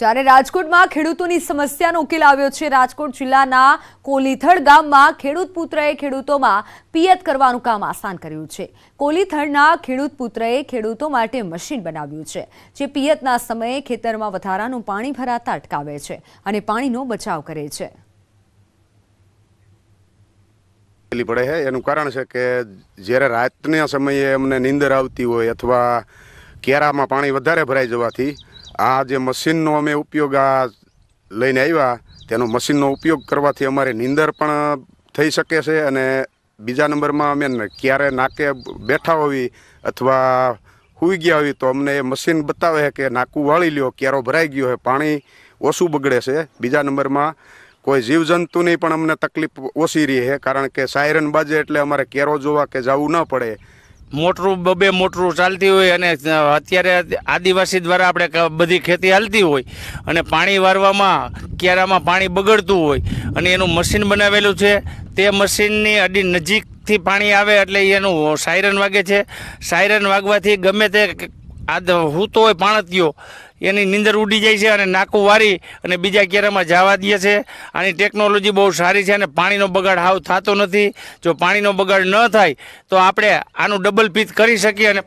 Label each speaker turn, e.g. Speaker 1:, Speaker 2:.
Speaker 1: જ્યારે રાજકોટમાં ખેડૂતોની સમસ્યાનો ઉકેલ આવ્યો છે રાજકોટ જિલ્લાના કોલીથળ ગામમાં ખેડૂત પુત્રએ ખેડૂતોમાં પિયત કરવાનું કામ આસાન કર્યું છે કોલીથળના ખેડૂત પુત્રએ ખેડૂતો માટે મશીન બનાવ્યું છે જે પિયતના સમયે ખેતરમાં વધારાનું પાણી ભરાતા અટકાવે છે અને પાણીનો બચાવ કરે છે
Speaker 2: પડે એનું કારણ છે કે જ્યારે રાતના સમયે અમને નીંદર આવતી હોય અથવા કેરામાં પાણી વધારે ભરાઈ જવાથી આ જે મશીનનો અમે ઉપયોગ આ લઈને આવ્યા તેનો મશીનનો ઉપયોગ કરવાથી અમારે નીંદર પણ થઈ શકે છે અને બીજા નંબરમાં અમે ક્યારે નાકે બેઠા હોવી અથવા સૂઈ ગયા હોય તો અમને એ મશીન બતાવે છે કે નાકું વાળી લ્યો ક્યારો ભરાઈ ગયો છે પાણી ઓછું બગડે છે બીજા નંબરમાં કોઈ જીવજંતુની પણ અમને તકલીફ ઓછી રહી છે કારણ કે સાયરન બાજે એટલે અમારે કેરો જોવા કે જવું ન પડે
Speaker 3: મોટરું બબે મોટરું ચાલતી હોય અને અત્યારે આદિવાસી દ્વારા આપણે બધી ખેતી ચાલતી હોય અને પાણી વારવામાં ક્યારામાં પાણી બગડતું હોય અને એનું મશીન બનાવેલું છે તે મશીનની અડી નજીકથી પાણી આવે એટલે એનું સાયરન વાગે છે સાયરન વાગવાથી ગમે તે આ હું તો હોય પાણતિયો એની નીંદર ઉડી જાય છે અને નાકું વારી અને બીજા કેરામાં જવા દે છે આની ટેકનોલોજી બહુ સારી છે અને પાણીનો બગાડ હાવ થતો નથી જો પાણીનો બગાડ ન થાય તો આપણે આનું ડબલ પીત કરી શકીએ અને